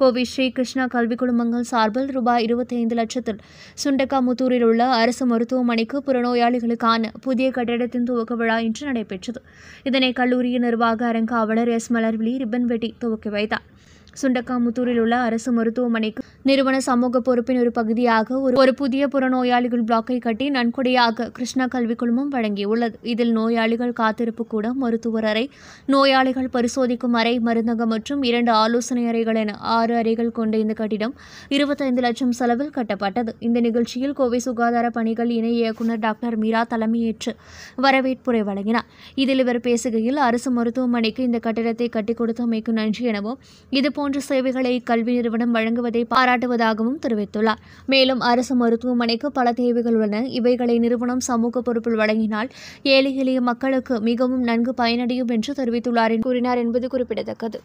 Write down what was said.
கோவை ஸ்ரீ கிருஷ்ணா கல்வி குழுமங்கள் சார்பில் ரூபாய் இருபத்தைந்து லட்சத்தில் சுண்டக்காமுத்தூரில் உள்ள அரசு மருத்துவமனைக்கு புறநோயாளிகளுக்கான புதிய கட்டிடத்தின் துவக்க விழா இன்று நடைபெற்றது இதனை கல்லூரியின் நிர்வாக அரங்காவலர் எஸ் மலர்விழி ரிப்பன் வெட்டி துவக்கி வைத்தார் சுண்டக்காமுத்தூரில் உள்ள அரசு மருத்துவமனைக்கு நிறுவன சமூக பொறுப்பின் ஒரு பகுதியாக ஒரு ஒரு புதிய புறநோயாளிகள் பிளாக்கை கட்டி நன்கொடையாக கிருஷ்ணா கல்விக் குழுமம் வழங்கியுள்ளது இதில் நோயாளிகள் காத்திருப்பு கூடம் மருத்துவர் அறை நோயாளிகள் பரிசோதிக்கும் அறை மருந்தகம் மற்றும் இரண்டு ஆலோசனை அறைகள் என ஆறு அறைகள் கொண்ட இந்த கட்டிடம் இருபத்தைந்து லட்சம் செலவில் கட்டப்பட்டது இந்த நிகழ்ச்சியில் கோவை சுகாதார பணிகள் இணை இயக்குநர் டாக்டர் மீரா தலைமையேற்று வரவேற்புரை வழங்கினார் இதில் இவர் பேசுகையில் அரசு மருத்துவமனைக்கு இந்த கட்டிடத்தை கட்டிக் கொடுத்தமைக்கு நன்றி எனவும் இதுபோன்ற சேவைகளை கல்வி நிறுவனம் வழங்குவதை பாரா பாராட்டுவதாகவும் தெரிவித்துள்ளார் மேலும் அரசு மருத்துவமனைக்கு பல தேவைகள் உள்ளன இவைகளை நிறுவனம் சமூக பொறுப்பில் வழங்கினால் ஏழை எளிய மக்களுக்கு மிகவும் நன்கு பயனடையும் என்று தெரிவித்துள்ளார் கூறினார் என்பது குறிப்பிடத்தக்கது